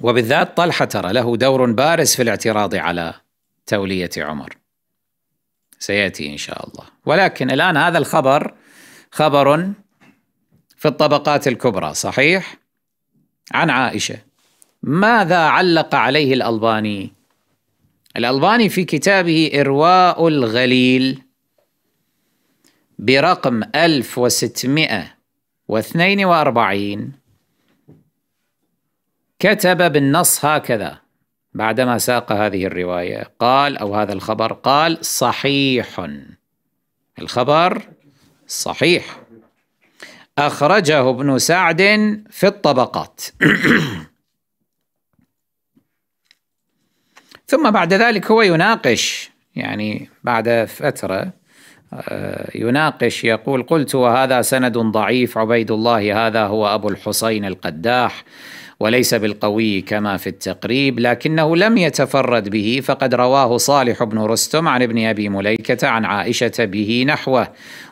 وبالذات طلحة ترى له دور بارز في الاعتراض على تولية عمر سيأتي إن شاء الله ولكن الآن هذا الخبر خبر في الطبقات الكبرى صحيح عن عائشة ماذا علق عليه الألباني الألباني في كتابه إرواء الغليل برقم 1642 كتب بالنص هكذا بعدما ساق هذه الروايه قال او هذا الخبر قال صحيح الخبر صحيح اخرجه ابن سعد في الطبقات ثم بعد ذلك هو يناقش يعني بعد فتره آه، يناقش يقول قلت وهذا سند ضعيف عبيد الله هذا هو ابو الحسين القداح وليس بالقوي كما في التقريب لكنه لم يتفرد به فقد رواه صالح بن رستم عن ابن ابي مليكه عن عائشه به نحوه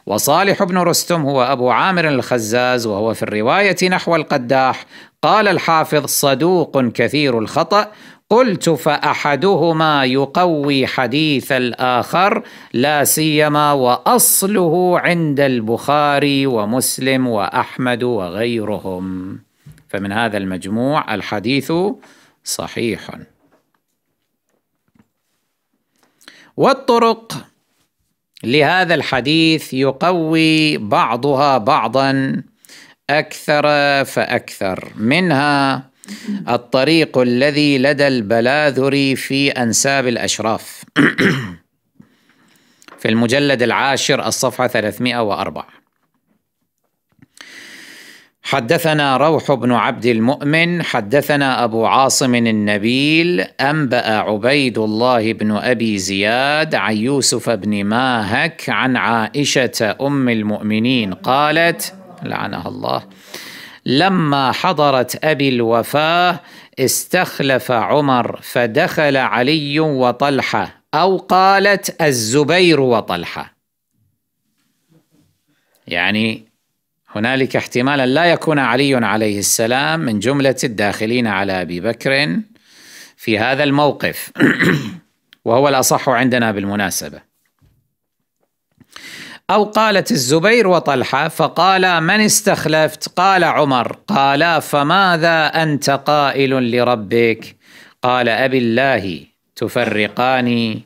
وصالح بن رستم هو ابو عامر الخزاز وهو في الروايه نحو القداح قال الحافظ صدوق كثير الخطا قلت فاحدهما يقوي حديث الاخر لا سيما واصله عند البخاري ومسلم واحمد وغيرهم فمن هذا المجموع الحديث صحيح والطرق لهذا الحديث يقوي بعضها بعضا اكثر فاكثر منها الطريق الذي لدى البلاذري في انساب الاشراف في المجلد العاشر الصفحه 304 حدثنا روح بن عبد المؤمن حدثنا ابو عاصم النبيل انبا عبيد الله بن ابي زياد عن يوسف بن ماهك عن عائشه ام المؤمنين قالت لعنها الله لما حضرت ابي الوفاه استخلف عمر فدخل علي وطلحه او قالت الزبير وطلحه يعني هنالك احتمالا لا يكون علي عليه السلام من جمله الداخلين على ابي بكر في هذا الموقف وهو الاصح عندنا بالمناسبه او قالت الزبير وطلحه فقالا من استخلفت قال عمر قالا فماذا انت قائل لربك قال ابي الله تفرقاني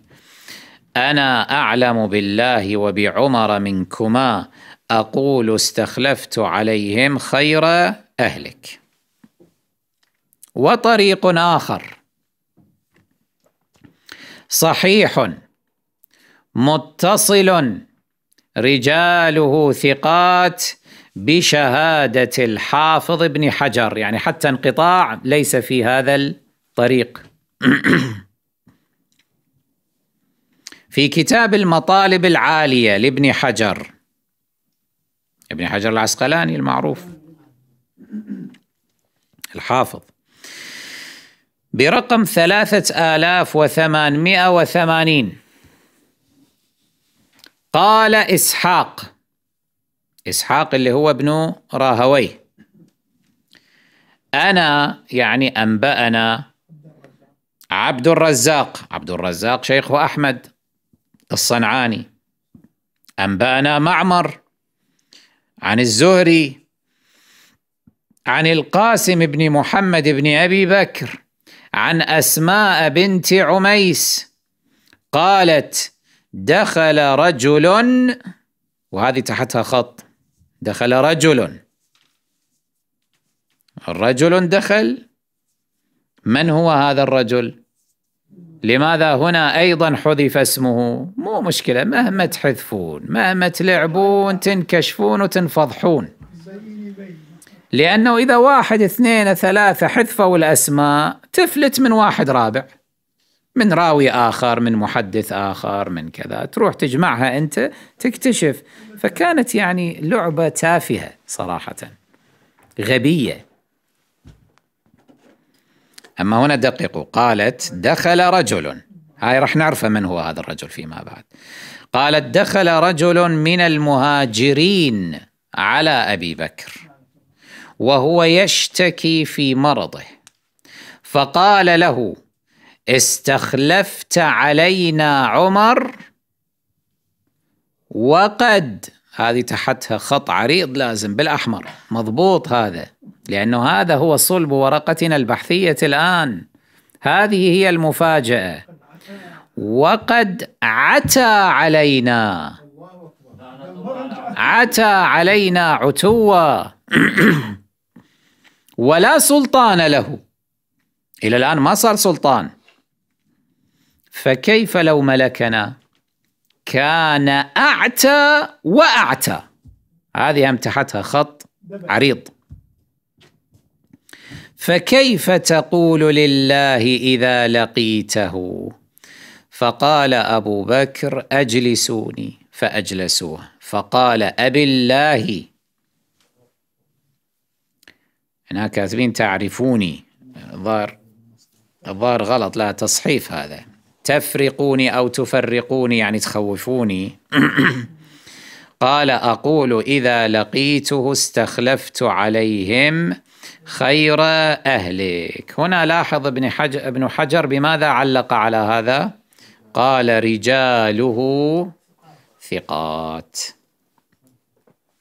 انا اعلم بالله وبعمر منكما أقول استخلفت عليهم خير أهلك وطريق آخر صحيح متصل رجاله ثقات بشهادة الحافظ ابن حجر يعني حتى انقطاع ليس في هذا الطريق في كتاب المطالب العالية لابن حجر ابن حجر العسقلاني المعروف الحافظ برقم ثلاثة آلاف وثمانمائة وثمانين قال إسحاق إسحاق اللي هو ابن راهوي أنا يعني أنبأنا عبد الرزاق عبد الرزاق شيخ أحمد الصنعاني أنبأنا معمر عن الزهري عن القاسم بن محمد بن ابي بكر عن اسماء بنت عميس قالت دخل رجل وهذه تحتها خط دخل رجل الرجل دخل من هو هذا الرجل لماذا هنا أيضا حذف اسمه مو مشكلة مهما تحذفون مهما تلعبون تنكشفون وتنفضحون لأنه إذا واحد اثنين ثلاثة حذفوا الأسماء تفلت من واحد رابع من راوي آخر من محدث آخر من كذا تروح تجمعها أنت تكتشف فكانت يعني لعبة تافهة صراحة غبية أما هنا دققوا قالت دخل رجل هاي راح نعرفه من هو هذا الرجل فيما بعد قالت دخل رجل من المهاجرين على أبي بكر وهو يشتكي في مرضه فقال له استخلفت علينا عمر وقد هذه تحتها خط عريض لازم بالأحمر مضبوط هذا لأنه هذا هو صلب ورقتنا البحثية الآن هذه هي المفاجأة وقد عتى علينا عتى علينا عتوا ولا سلطان له إلى الآن ما صار سلطان فكيف لو ملكنا كان أعتى وأعتى هذه أمتحتها خط عريض فكيف تقول لله اذا لقيته فقال ابو بكر اجلسوني فاجلسوه فقال ابي الله هنا كاتبين تعرفوني ظهر الظاهر غلط لا تصحيف هذا تفرقوني او تفرقوني يعني تخوفوني قال اقول اذا لقيته استخلفت عليهم خير أهلك هنا لاحظ ابن حجر, ابن حجر بماذا علق على هذا قال رجاله ثقات